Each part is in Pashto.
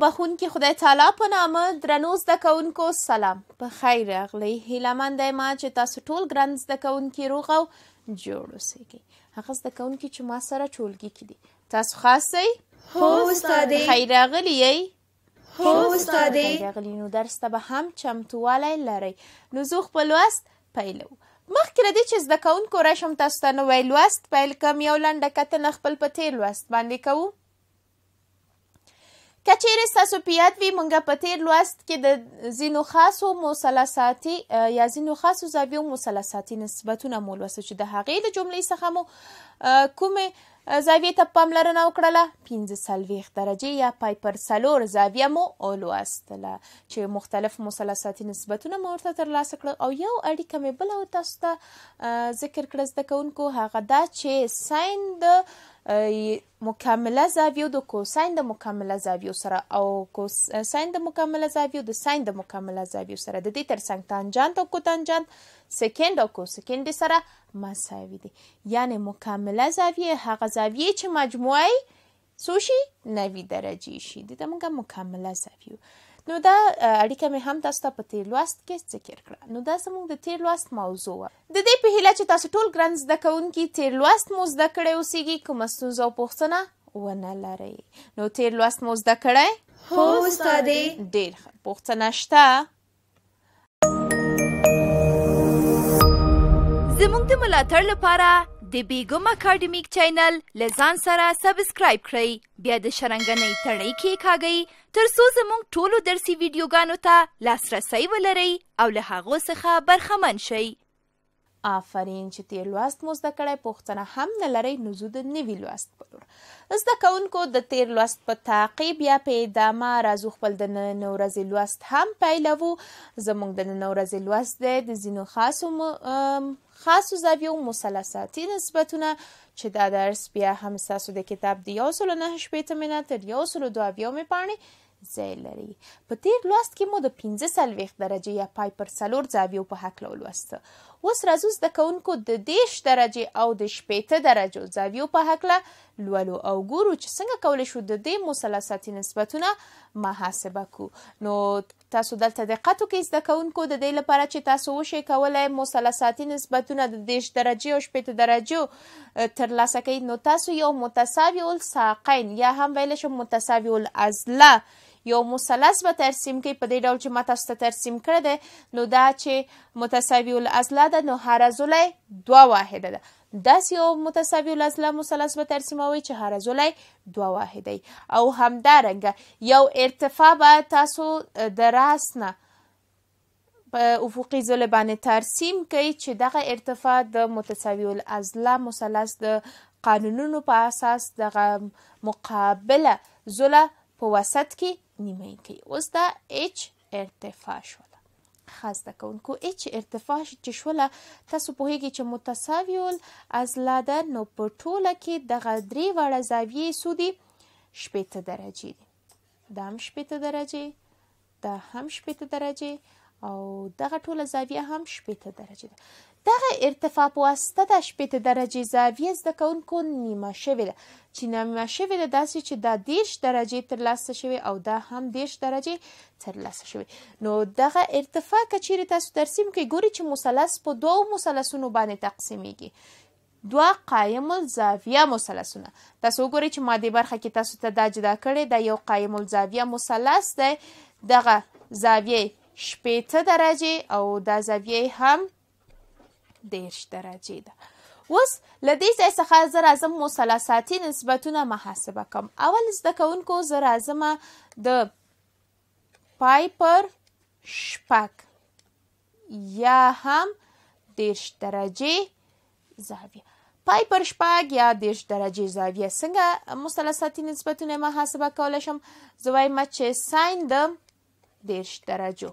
بخونکي خدای تعالی په نامه درنو زده کوونکو سلام په خیر راغلی هیله مند یم چې تاسو ټول ګران زده کوونکي روغ او جوړ اوسئ هغه زده کوونکي چې ما سره ټولګي کې دي تاسو خاص یې هو استادې خیر راغلی یې هو استادې خیر راغلی نو درس ته به هم چمتووالی لرئ نو زه خپل لوست پیلو مخکې له دې چې زده کوونکو راشم تاسو ته نوی لوست پیل کم یو لنډه کتنه خپل په تېر لوست باندې کوو کچیر ستاسو په یاد وي مونږ په تیر لوست کې د ځینو خاصو مثلثاتي یا ځینو خاصو زاویو مثلثاتي نسبتونه مو لوستو چې د هغې د جملې څخه مو کومې زاویې ته پاملرنه وکړله پنځه څلوېښت درجې یا پای پر څلور زاویه مو ولوستله چې مختلف مثلثاتي نسبتونه مو ورته ترلاسه کړل او یو اړیکه مې بله تاسو ته ذکر کړه زده کوونکو هغه دا چې ساین د مکمله زاویو د کوساین د مکمله زاویو سره او کوساین د مکمله زاویو د ساین د مکمله زاویو سره د دې ترڅنګ تانجانت او کوتانجانت سکند او کوسکند سره مساوي دي یعنی مکمله زاویه هغه زاویه چې مجموعه سوشي 90 درجه شي د موږ مکمله زاویو نو دا اړیکه مې هم تاسو ته په تیر لوست کې ذکر کړه نو دا زموږ د تیر لوست موضوع و د دې په هیله چې تاسو ټول ګران زده کوونکي تیر لوست مو زده کړی اوسیږي کومه ستونزه او پوښتنه ونه لرئ نو تیر لوست مو زده کړی هو استادې ډېر ښه پوښتنه شته زموږ د ملاتړ لپاره د بیګم اکیډمیک چینل لزان سره سبسکرایب کړئ بیا د شرنګنۍ تړۍ کې کاږئ ترڅو زموږ ټولو درسي ویډیوګانو ته لاسرسی ولرئ او له هغو څخه برخمن شئ آفرین چې تیر لوست مو زده کړی پوښتنه هم نه لرئ نو زو د نوي لوست پر زده کوونکو د تیر لوست په تعقیب یا په ادامه راځو خپل د نن ورځې لوست هم پیلوو زموږ د نن ورځې لوست دی د ځینو خاصو م... خاصو زاویو مثلثاتي نسبتونه چې دا درس بیا هم ستاسو د کتاب د یو سلو نهه شپېته مینه تر یو سلو دوه اویاومې پاڼې ځای لري په تیر لوست کې مو د 15 سلويخ درجه یا پای پر سلور زاویو په حق لولسته اوس راځو زده کوونکو د دېرش درجې او د شپېته درجو زاویو په هکله لولو او ګورو چې څنګه کولی شو د دې مثلثاتي نسبتونه محاسبه کړو نو تاسو دلته دقت وکړئ زده کوونکو د دې لپاره چې تاسو وشئ کولی مثلثاتي نسبتونه د دېرش درجې او شپېته درجو ترلاسه کړئ نو تاسو یو متساوي الساقین یا هم ویلی شو متساوي العضله یو مثلث به ترسیم کوي په دې ډول چې ما تاسو ته ترسیم کړی دی نو دا چې متساوي الاضلاع ده نو هره ضلع دوه واحده ده داسې یو متساوي الاضلاع مثلث به ترسیموي چې هره ضلع دوه واحده او همدارنګه یو ارتفاع به تاسو د راس نه په افقي ځل باندې ترسیم کوي چې دغه ارتفاع د متساوي الاضلاع مثلث د قانونونو په اساس دغه مقابله ځله په وسط کې نیمه کې اوس دا اچ ارتفاع شو خاص د کونکو اچ ارتفاع چې شوله تاسو په هیګي چې متساوی ول از لاده نو په ټوله کې د غدري وړه زاویې سودی شپېته درجه دي دا هم شپېته درجه دا هم شپېته درجه او دغه ټوله زاویه هم شپېته درجې ده دغه ارتفاع په واسطه د شپېته درجې زاویه زده کوونکو نیمه شوې ده چې نیمه شوې ده داسې چې دا دېرش درجې ترلاسه شوې او دا هم دېرش درجې ترلاسه شوې نو دغه ارتفاع که چیرې تاسو ترسیم کوئ ګورئ چې مثلث په دوو مثلثونو باندې تقسیمیږي دوه قایم الزاویه مثلثونه تاسو وګورئ چې مادي برخه کې تاسو ته دا جدا کړې دا یو قایم الزاویه مثلث دی دغه زاویه شپېته درجې او دا زاویه هم دیرش درجې ده اوس له دې ځای څخه زه راځم مثلثاتي نسبتونه محاسبه کوم اول زده کوونکو زه راځم د پای پر شپږ یا هم دیرش درجې زاویه پای پر شپږ یا دیرش درجې زاویه څنګه مثلثاتي نسبتونه محاسبه کولی شم زه وایم چې ساین د دیرش درجو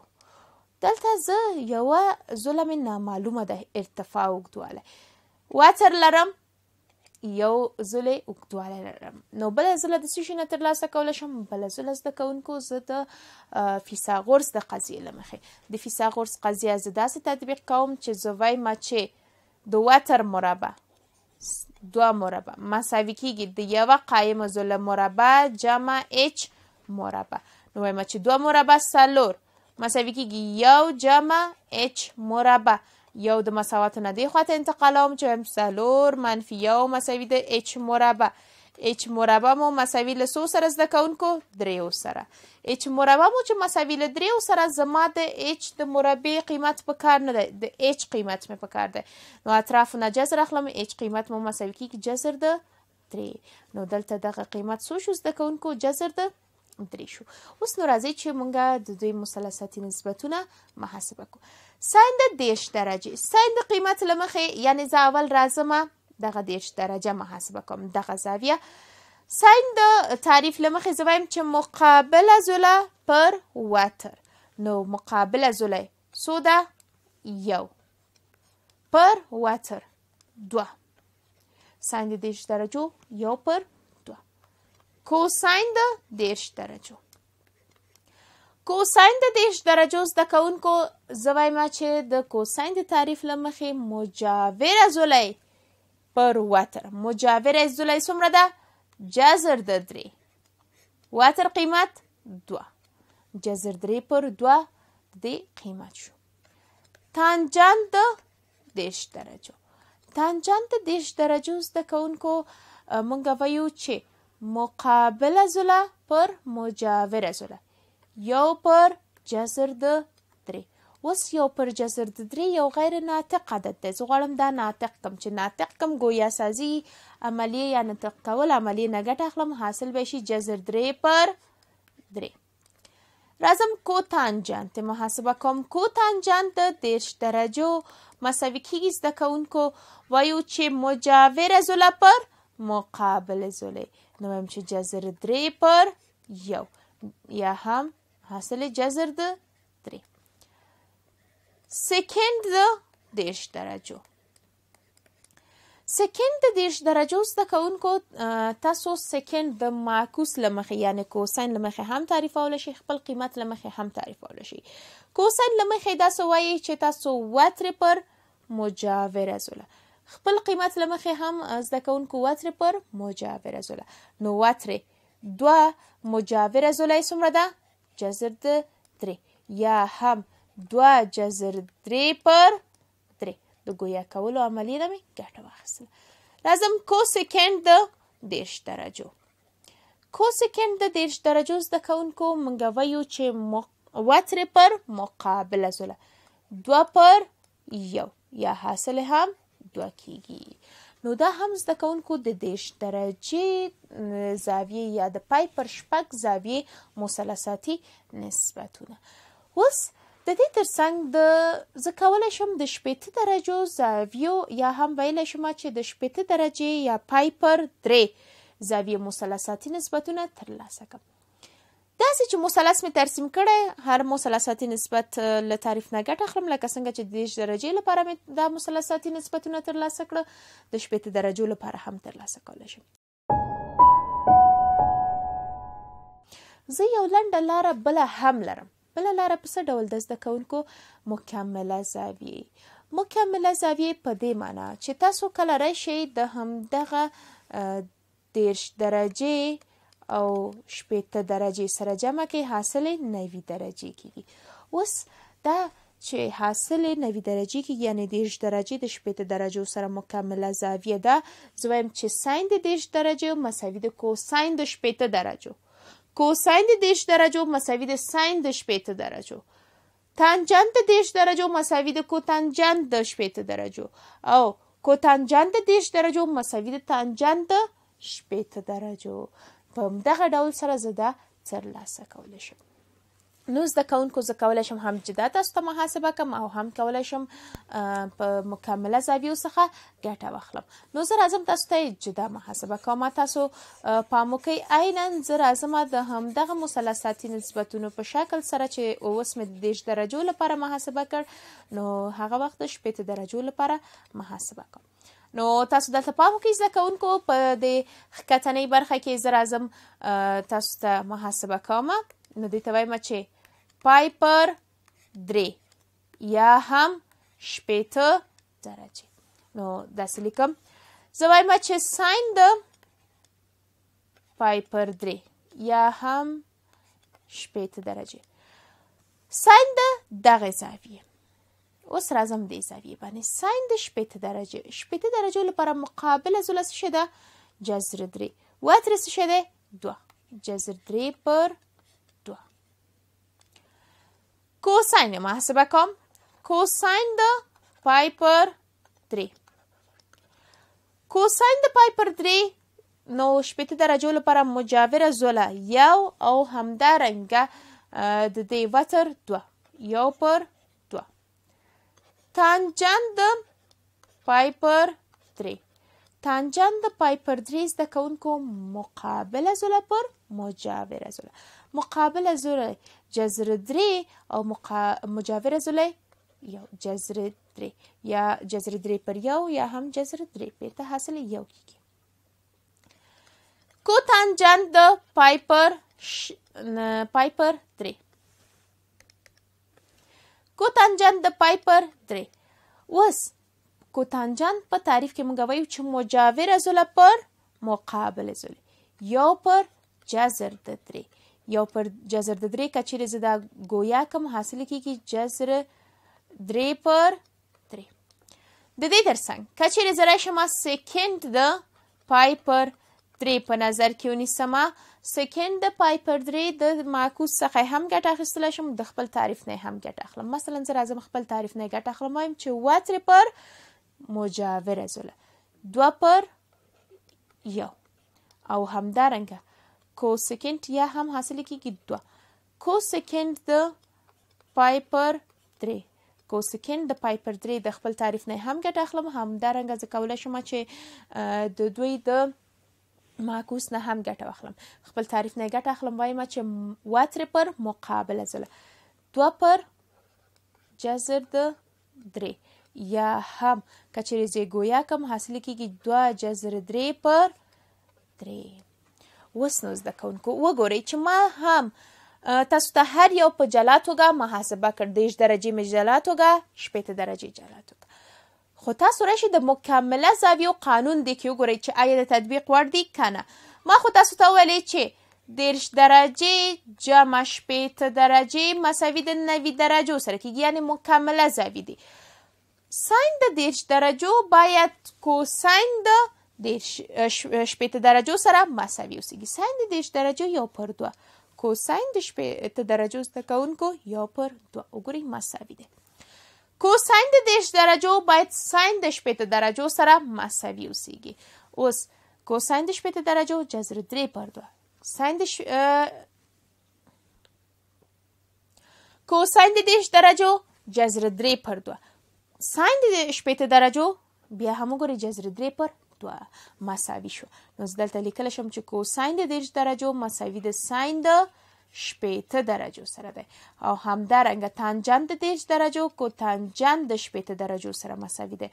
دلته زه یوه ظلم نامعلومه ده ارتفاع اوږدوالی واتر لرم یو زله اوږدوالی لرم نو بله زله د څه شي نه ترلاسه کولی شم بله زله زده کوونکو زه د فیثاغورس د قضیې له مخې د فیثاغورس قضیه زه داسې تطبیق کوم چې زه وایم چې د واتر مربع دوه مربع مساوي کیږي د یوه قایم زله مربع جمع اچ مربع نو وایم چې دوه مربع څلور مساوي کیږي یو جمع h مربع یو د مساواتو نه دی خواته انتقالوم چې هم څلور منفي یو مساوي د h مربع h مربع مو مساوي له څو سره زده کوونکو دریو سره h مربع مو چې مساوي له دریو سره زما د h د مربع قیمت په کار نه دی د h قیمت مې په کار دی نو اطرافو نه جذر اخلم h قیمت مو مساوي کیږي جذر د درې نو دلته دغه قیمت څو شو زده کوونکو جذر د درې شو اوس نو راځي چې مونږه د دوی مثلثاتي نسبتونه محاسبه کوو ساين د دیش درجه ساين د قیمت لمخې یعنی زه اول راځم دغه دیش درجه محاسبه کوم دغه زاویه ساين د تعریف لمخې زه وایم چې مقابله زله پر واتر نو مقابله زله سو ده یو پر واتر دوه ساين د دیش درجه یو پر کوساین د 10 درجو کوساین د 10 درجو زده کوونکو زوای ما چې د کوساین د تعریف لمخې مجاوره زولای پر واتر مجاوره زولای څومره ده جزر د 3 واتر قیمت 2 جزر 3 پر 2 د قیمت شو تانجان د 10 درجو تانجان د 10 درجو زده کوونکو مونږ وایو چې مقابله زله پر مجاوره زله یو پر جزر د درې اوس یو پر جزر د درې یو غیر ناطق عدد دی زه غواړم دا ناطق کم چې ناطق کم گویا سازي عملیه یا نطق کول عملیه نه ګټه اخلم حاصل به شي جزر درې پر درې راځم کوتانجنت محاسبه کوم کوتانجنت د دیرش درجو مساوي کیږي زده کوونکو وایو چې مجاوره زله پر مقابل زلی نویم چې جزر درې پر یو یا هم حاصل جزر د درې سکند د دیش درجو سکند د دیش درجو زده کوونکو تاسو سکند د معکوس لمخې یعنی کوساین لمخې هم تعریفول شي خپل قیمت لمخې هم تعریفول شي کوساین لمخې دا سوایي چې تاسو وتر پر مجاور ازله خپل قیمت لمخې هم زده کوونکو وتر پر مجاوره زله نو وتر دوه مجاوره زله څومره ده جذر د درې یا هم دوه جذر درې پر درې د ګویا کولو عملیه ده مې ګټه واخیستله لازم کوسیکنډ د دېرش درجو کوسیکنډ د دېرش درجو زده کوونکو موږ وایو چې مق... وتر پر مقابله زله دوه پر یو یا حاصل هم دوه کیږي نو دا هم زده کوونکو د دیش درجه زاویه یا د پای پر شپږ زاویه مثلثاتي نسبتونه اوس د دې ترڅنګ د زه کولی شم د شپېته درجو زاویو یا هم ویلی شم چې د شپېته درجې یا پای پر درې زاویې مثلثاتي نسبتونه ترلاسه کړم داسې چې مثلث می ترسیم کړی هر مثلثاتي نسبت له تعریف نه ګټه اخلم لکه څنګه چې د 10 درجې لپاره می دا مثلثاتي نسبتونه ترلاسه کړه د 70 درجو لپاره هم ترلاسه کولی شم زه یو لنډه لاره بل هم لرم بل لاره په څه ډول د زده کوونکو مکمله زاویه مکمله زاویه په دې معنی چې تاسو کله راشئ د همدغه 10 درجې او شپېته درجې سره جمع کې حاصل 90 درجې کیږي اوس دا چې حاصل 90 درجې کې یعنی 10 درجې د شپېته درجو سره مکمله زاویه ده زویم چې ساین د 10 درجو مساوي د کوساین د شپېته درجو کوساین د 10 درجو مساوي د ساین د شپېته درجو تانجنت د 10 درجو مساوي د کوتانجنت د شپېته درجو او کوتانجنت د 10 درجو مساوي د تانجنت د شپېته درجو په دغه ډول سره زه دا ترلاسه کولی شم نو زده کوونکو زه کولی شم هم جدا تاسو ته محاسبه کم او هم کولی شم په مکمله زاویو څخه ګټه واخلم نو زه راځم تاسو ته جدا محاسبه کوم تاسو په موکي عینن زه راځم د همدغه مثلثاتي نسبتونو په شکل سره چې اوس مې د درجو لپاره محاسبه کړ نو هغه وخت شپږ درجو لپاره محاسبه کوم نو تاسو دلته پام وکړئ زده کوونکو په دې ښکتنۍ برخه کې زه راځم تاسو ته محاسبه کوم نو دې ته وایم چې پای پر درې یا هم شپېته درجې نو داسې لیکم زه وایم چې ساین د پای پر درې یا هم شپېته درجې ساین د دغه زاویې اوس راځم د اضافي باندې ساين د شپېته درجه شپېته درجه لپاره مقابله زله څه شي ده جذر درې و ترې څه شي ده دوه جذر درې پر دوه کوساین محاسبه کوم کوساین د پای پر درې کوساین د پای پر درې نو شپېته درجه لپاره مجاوره زله یو او همدارنګه د دې وتر دوه یو پر تانجن د پای پر درې تانجن د پای پر درې زده کوونکو مقابله زله پر مجاوره زله مقابله زله جذر درې او مقا... مجاوره زله یو جذر درې یا جذر درې پر یو یا هم جذر درې په ته حاصل یو کیږي کو تانجن د پای پر ش... پای پر درې کوتانجان د پای پر درې اوس کوتانجان په تعریف کې موږ وایو چې مجاور عضله پر مقابل عضله یو پر جذر د درې یو پر جذر د درې کچېرې زه دا ګویا کم حاصل کېږي جذر درې پر درې د دې ترڅنګ کچېرې زه راشم سیکنډ د پای پر درې په نظر کې ونیسم سکند د پای پر درې د معکوس څخه هم ګټه اخیستل شم د خپل تعریف نه هم ګټه اخلم مثلا زه راځم خپل تعریف نه ګټه اخلم وایم چې و تر پر مجاور ازله دو پر یو او همدارنګه کوسکند یا هم حاصل کیږي دو کوسکند د پای پر درې کوسکند د پای پر درې د خپل تعریف نه هم ګټه اخلم همدارنګه زه کولای شم چې د دوی د دو معکوس نه هم ګټه واخلم خپل تعریف نه ګټه اخلم وایم چې واتر پر مقابله زله دو پر جزر د درې یا هم کچری زی گویا کم حاصل کیږي دو جزر درې پر درې وس نو زده کوونکو وګورئ چې ما هم تاسو ته هر یو په جلا توګه محاسبه کړ دیش درجه مې جلا توګه شپېته درجه جلا توګه خو تاسو راشي د مکمله زاویو قانون دی کې وګورئ چې آیا د تطبیق وړ دی کنه ما خو تاسو ته ویلې چې دیرش درجې جمع شپېته درجې مساوي د نوي درجو سره کېږي یعنې مکمله زاویه دی ساین د دیرش درجو باید کوساین د دیرش شپېته درجو سره مساوي اوسیږي ساین د دیرش درجو یو پر دوه کوساین د شپېته درجو زده کوونکو یو پر دوه وګورئ مساوي دی کوساین د 10 درجو باید ساین د 80 درجو سره مساوي اوسيږي اوس کوساین د 80 درجو جذر 3 پر 2 ساین د ش... آ... کوساین د 10 درجو جذر 3 پر 2 ساین د 80 درجو بیا هم ګوري جذر 3 پر 2 مساوي شو نو دلته لیکل شم چې کوساین د 10 درجو مساوي د ساین د شپېته درجو سره دی او همدارنګه تانجن د دېرش درجو کوتانجن د شپېته درجو سره مساوي دی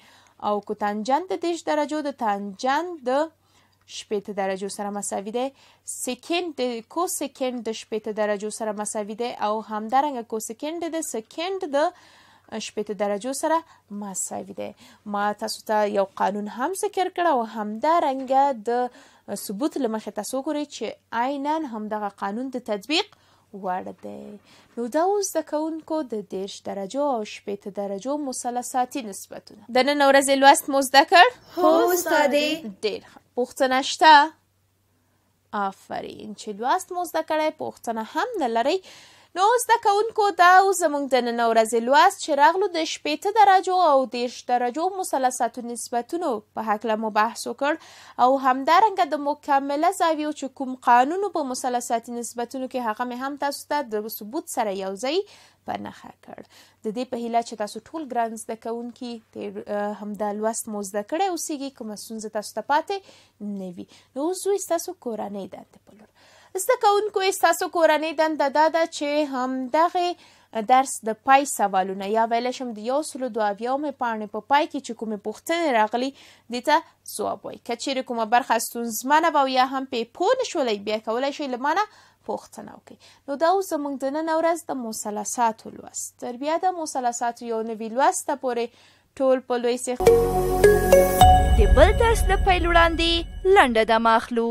او کوتانجن د دېرش درجو د تانجن د شپېته درجو سره مساوي دی سکند د کوسکند د شپېته درجو سره مساوي دی او همدارنګه کوسکند د سکند د شپېته درجو سره مساوي دی ما تاسو ته یو قانون هم ذکر کړ او همدا رنګه د ثبوت لمخه تاسو ګورئ چې عینن همدغه قانون د تطبیق وړ دی نو دا اوس د کونکو د دیش درجو او شپېته درجو مثلثاتي نسبتونه د نن ورځې لوست مو زده کړ هو استادې ډېر پوښتنه شته آفرین چې لوست مو زده کړی پوښتنه هم نه لرئ نو زده کوونکو دا اوس زموږ د نن ورځې لوست چې راغلو د شپېته درجو او دېرش درجو مثلثاتو نسبتونو په هکله مو بحث وکړ او همدارنګه د مکمله زاویو چې کوم قانونو په مثلثاتي نسبتونو کې هغه مې هم تاسو ته د ثبوت سره یو ځای په نښه کړ د دې په هیله چې تاسو ټول ګران زده کوونکي همدا لوست مو زده کړی اوسیږي کومه ستونزه تاسو ته پاتې نه وي نو اوس دوی ستاسو کورنۍ دندې په لور زده کوونکو ستاسو کورنۍ دنده دا ده چې همدغه درس د پای سوالونه یا ویلی شم د یو سلو دوه اویاومې پاڼې په پای کې چې کومې پوښتنې راغلي دې ته ځواب وایي که چیرې کومه برخه ستونزمنه به او یا هم پې پوه نه شولی بیا کولی شئ له ما نه پوښتنه وکړي نو دا اوس زموږ د نن ورځ د مثلثاتو لوست تر بیا د مثلثاتو یو نوي لوست ته پورې ټول په لوی سیخ د بل درس د پیل وړاندې لنډه دمه اخلو